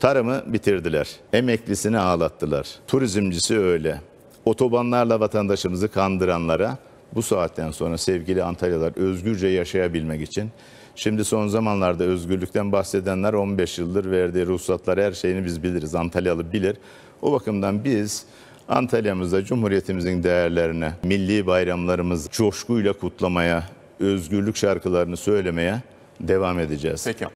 Tarımı bitirdiler. Emeklisini ağlattılar. Turizmcisi öyle. Otobanlarla vatandaşımızı kandıranlara bu saatten sonra sevgili Antalyalar özgürce yaşayabilmek için Şimdi son zamanlarda özgürlükten bahsedenler 15 yıldır verdiği ruhsatlar her şeyini biz biliriz. Antalyalı bilir. O bakımdan biz Antalya'mızda Cumhuriyetimizin değerlerine, milli bayramlarımız coşkuyla kutlamaya, özgürlük şarkılarını söylemeye devam edeceğiz. Peki.